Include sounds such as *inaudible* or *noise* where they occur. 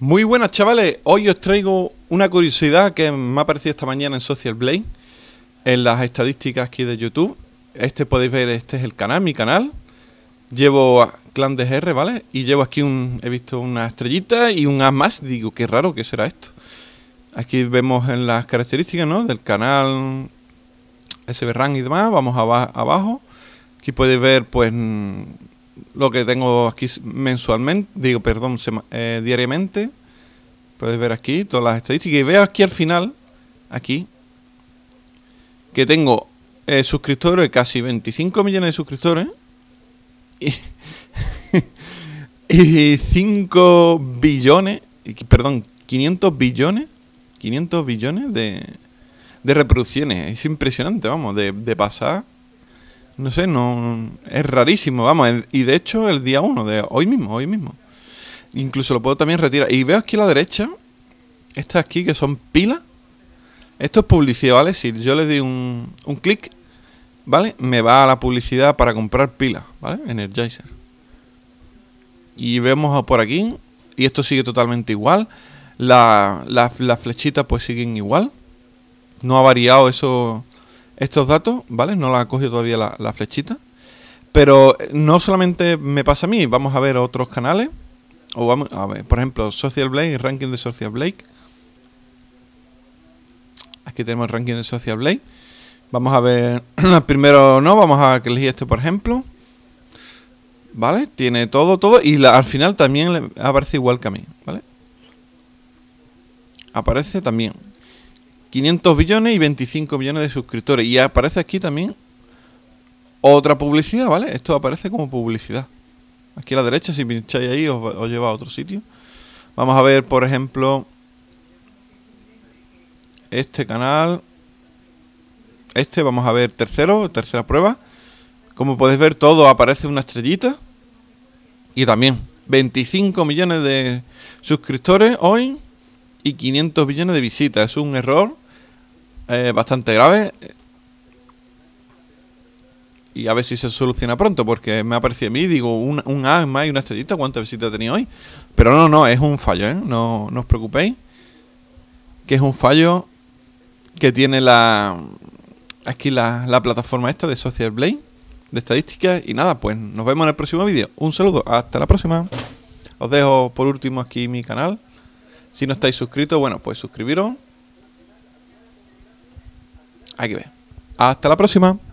Muy buenas chavales, hoy os traigo una curiosidad que me ha aparecido esta mañana en Social Blade, en las estadísticas aquí de YouTube. Este podéis ver, este es el canal, mi canal. Llevo a clan de GR, ¿vale? Y llevo aquí un, he visto una estrellita y un A más, digo, qué raro que será esto. Aquí vemos en las características, ¿no? Del canal SBRAN y demás, vamos abajo. Aquí podéis ver, pues, lo que tengo aquí mensualmente, digo, perdón, eh, diariamente. puedes ver aquí todas las estadísticas. Y veo aquí al final, aquí, que tengo eh, suscriptores, casi 25 millones de suscriptores. Y, 5 *laughs* billones, perdón, 500 billones, 500 billones de, de reproducciones. Es impresionante, vamos, de, de pasar no sé, no es rarísimo, vamos. Y de hecho, el día 1 de hoy mismo, hoy mismo. Incluso lo puedo también retirar. Y veo aquí a la derecha, estas aquí que son pilas. Esto es publicidad, ¿vale? Si yo le doy un, clic, ¿vale? Me va a la publicidad para comprar pilas, ¿vale? Energizer. Y vemos por aquí, y esto sigue totalmente igual. La, las flechitas pues siguen igual. No ha variado eso estos datos, ¿vale? No la ha cogido todavía la, flechita. Pero eh, no solamente me pasa a mí, vamos a ver otros canales. O vamos a ver, por ejemplo, Social Blade, ranking de Social Blade. Aquí tenemos el ranking de Social Blade. Vamos a ver, *clears throat* primero no, vamos a elegir este por ejemplo. ¿Vale? Tiene todo, todo. Y al final también le aparece igual que a mí, ¿vale? Aparece también, 500 billones y 25 millones de suscriptores. Y aparece aquí también otra publicidad, ¿vale? Esto aparece como publicidad. Aquí a la derecha, si pincháis ahí, os, lleva a otro sitio. Vamos a ver, por ejemplo, este canal. Este, vamos a ver tercero, tercera prueba. Como podéis ver, todo aparece una estrellita. Y también 25 millones de suscriptores hoy y 500 billones de visitas. Es un error eh, bastante grave. Y a ver si se soluciona pronto, porque me ha a mí, digo, un, un A más y una estrellita, ¿cuántas visitas tenía hoy? Pero no, no, es un fallo, ¿eh? No, no os preocupéis. Que es un fallo que tiene la aquí la, la plataforma esta de Social Blade, de estadísticas. Y nada, pues nos vemos en el próximo vídeo. Un saludo, hasta la próxima. Os dejo por último aquí mi canal si no estáis suscritos, bueno, pues suscribiros. Aquí ve. Hasta la próxima.